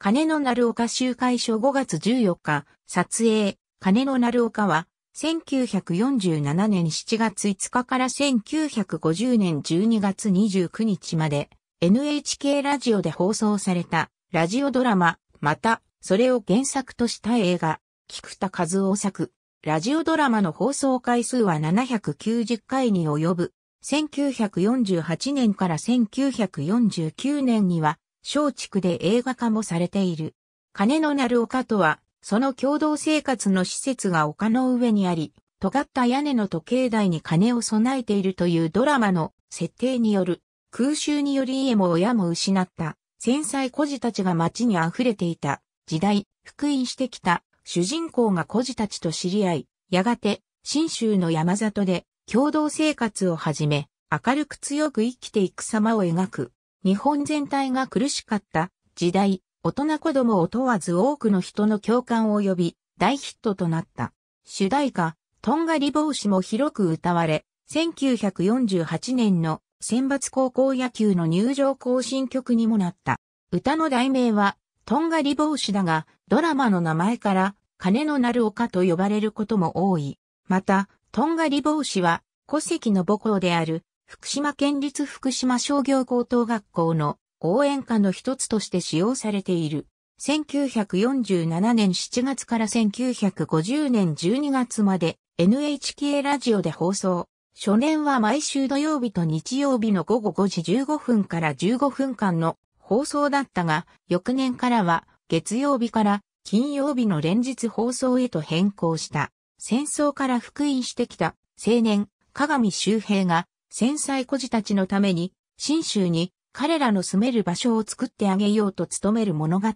金の鳴丘集会所5月14日、撮影、金の鳴丘は、1947年7月5日から1950年12月29日まで、NHK ラジオで放送された、ラジオドラマ、また、それを原作とした映画、菊田和夫作、ラジオドラマの放送回数は790回に及ぶ。1948年から1949年には松竹で映画化もされている。金のなる丘とは、その共同生活の施設が丘の上にあり、尖った屋根の時計台に金を備えているというドラマの設定による、空襲により家も親も失った、繊細孤児たちが街に溢れていた時代、復員してきた主人公が孤児たちと知り合い、やがて、新州の山里で共同生活を始め、明るく強く生きていく様を描く。日本全体が苦しかった時代、大人子供を問わず多くの人の共感を呼び、大ヒットとなった。主題歌、とんがり帽子も広く歌われ、1948年の選抜高校野球の入場行進曲にもなった。歌の題名は、とんがり帽子だが、ドラマの名前から、金のなる丘と呼ばれることも多い。また、とんがり帽子は、戸籍の母校である、福島県立福島商業高等学校の応援歌の一つとして使用されている。1947年7月から1950年12月まで NHK ラジオで放送。初年は毎週土曜日と日曜日の午後5時15分から15分間の放送だったが、翌年からは月曜日から金曜日の連日放送へと変更した。戦争から復員してきた青年、鏡周平が戦災孤児たちのために、新州に彼らの住める場所を作ってあげようと努める物語。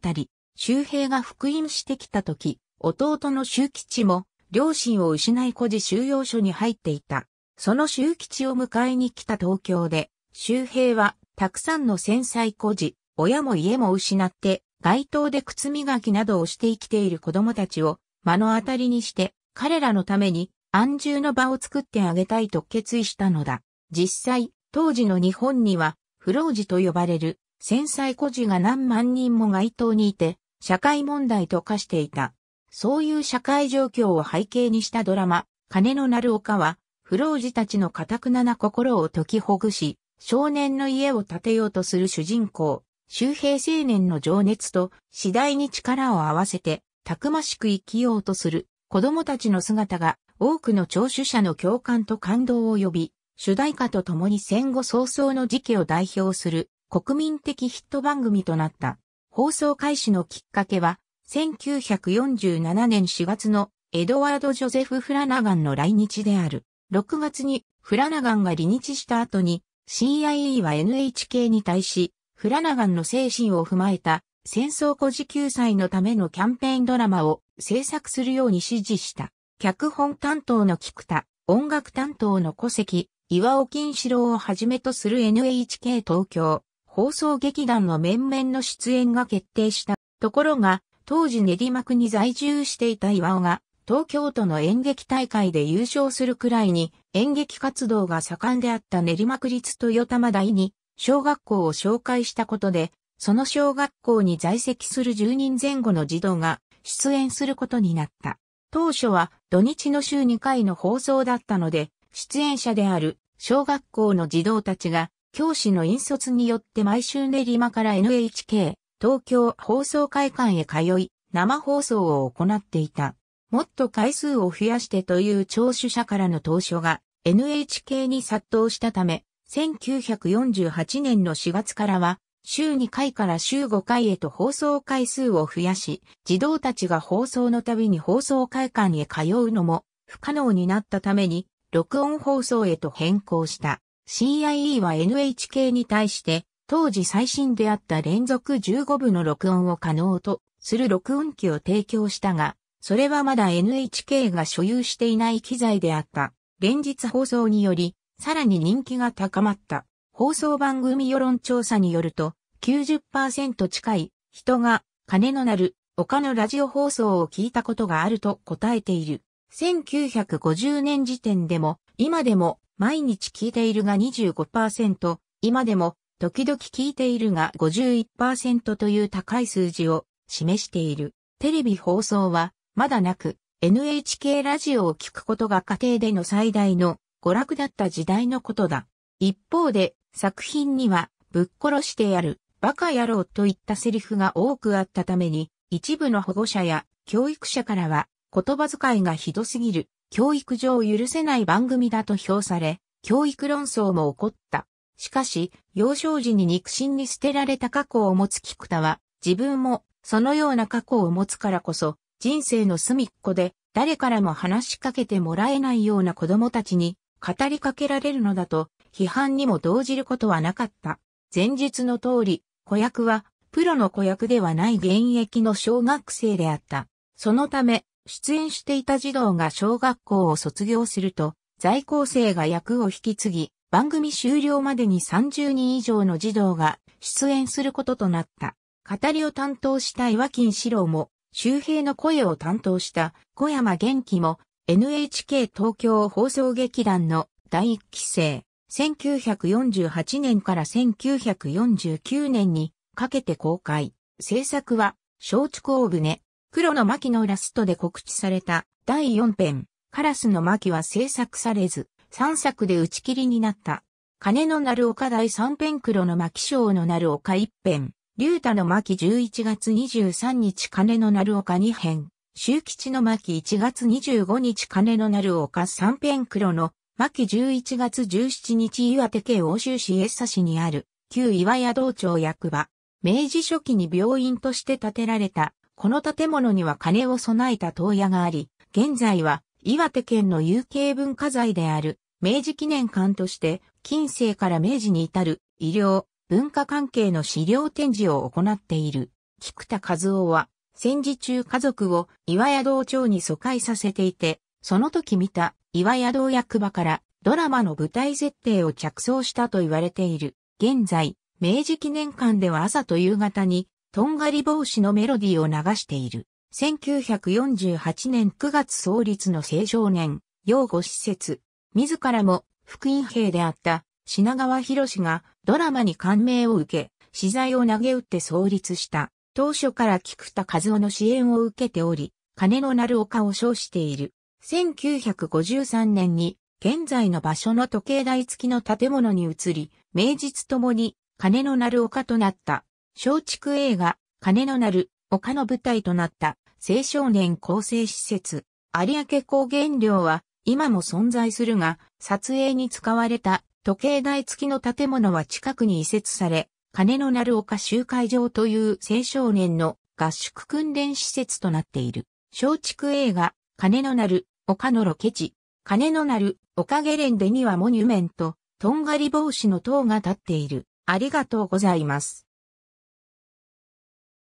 周平が復員してきた時、弟の周吉も、両親を失い孤児収容所に入っていた。その周吉を迎えに来た東京で、周平は、たくさんの戦災孤児、親も家も失って、街頭で靴磨きなどをして生きている子供たちを目の当たりにして、彼らのために安住の場を作ってあげたいと決意したのだ。実際、当時の日本には、不老児と呼ばれる、繊細孤児が何万人も街頭にいて、社会問題と化していた。そういう社会状況を背景にしたドラマ、金のなる丘は、不老児たちの堅くなな心を解きほぐし、少年の家を建てようとする主人公、周平青年の情熱と次第に力を合わせて、たくましく生きようとする子供たちの姿が多くの聴取者の共感と感動を呼び、主題歌と共に戦後早々の時期を代表する国民的ヒット番組となった。放送開始のきっかけは、1947年4月のエドワード・ジョゼフ・フラナガンの来日である。6月にフラナガンが離日した後に c i e は NHK に対し、フラナガンの精神を踏まえた戦争孤児救済のためのキャンペーンドラマを制作するように指示した。脚本担当の菊田、音楽担当の古関、岩尾金四郎をはじめとする NHK 東京放送劇団の面々の出演が決定した。ところが、当時練馬区に在住していた岩尾が、東京都の演劇大会で優勝するくらいに、演劇活動が盛んであった練馬区立豊玉台に、小学校を紹介したことで、その小学校に在籍する10人前後の児童が出演することになった。当初は土日の週2回の放送だったので、出演者である小学校の児童たちが、教師の引率によって毎週練馬から NHK、東京放送会館へ通い、生放送を行っていた。もっと回数を増やしてという聴取者からの投書が NHK に殺到したため、1948年の4月からは、週2回から週5回へと放送回数を増やし、児童たちが放送のたびに放送会館へ通うのも不可能になったために、録音放送へと変更した。CIE は NHK に対して、当時最新であった連続15部の録音を可能とする録音機を提供したが、それはまだ NHK が所有していない機材であった。連日放送により、さらに人気が高まった。放送番組世論調査によると、90%近い人が金のなる他のラジオ放送を聞いたことがあると答えている。1950年時点でも、今でも、毎日聞いているが25%、今でも、時々聞いているが51%という高い数字を示している。テレビ放送は、まだなく、NHK ラジオを聞くことが家庭での最大の娯楽だった時代のことだ。一方で、作品には、ぶっ殺してやる、バカ野郎といったセリフが多くあったために、一部の保護者や教育者からは、言葉遣いがひどすぎる、教育上許せない番組だと評され、教育論争も起こった。しかし、幼少時に肉親に捨てられた過去を持つ菊田は、自分もそのような過去を持つからこそ、人生の隅っこで誰からも話しかけてもらえないような子供たちに語りかけられるのだと批判にも動じることはなかった。前述の通り、子役はプロの子役ではない現役の小学生であった。そのため、出演していた児童が小学校を卒業すると、在校生が役を引き継ぎ、番組終了までに30人以上の児童が出演することとなった。語りを担当した岩金四郎も、周平の声を担当した小山元気も NHK 東京放送劇団の第1期生、1948年から1949年にかけて公開。制作は、松竹大船、黒の巻のラストで告知された第4編、カラスの巻は制作されず、3作で打ち切りになった。金のなる丘第3編黒の巻章のなる丘1編、竜太の巻11月23日金のなる丘2編、周吉の巻1月25日金のなる丘3編黒の巻11月17日岩手県欧州市江サ市にある旧岩屋道町役場。明治初期に病院として建てられたこの建物には鐘を備えた塔屋があり、現在は岩手県の有形文化財である明治記念館として近世から明治に至る医療、文化関係の資料展示を行っている。菊田和夫は戦時中家族を岩屋道町に疎開させていて、その時見た岩屋道役場からドラマの舞台設定を着想したと言われている。現在、明治記念館では朝と夕方にとんがり帽子のメロディーを流している。1948年9月創立の青少年、養護施設、自らも福音兵であった品川博士がドラマに感銘を受け、資材を投げ打って創立した。当初から菊田和夫の支援を受けており、金のなる丘を称している。1953年に現在の場所の時計台付きの建物に移り、名実ともに金のなる丘となった。松竹映画、金のなる丘の舞台となった青少年構成施設、有明高原寮は今も存在するが、撮影に使われた時計台付きの建物は近くに移設され、金のなる丘集会場という青少年の合宿訓練施設となっている。松竹映画、金のなる丘のロケ地、金のなる丘ゲレンデにはモニュメント、とんがり帽子の塔が立っている。ありがとうございます。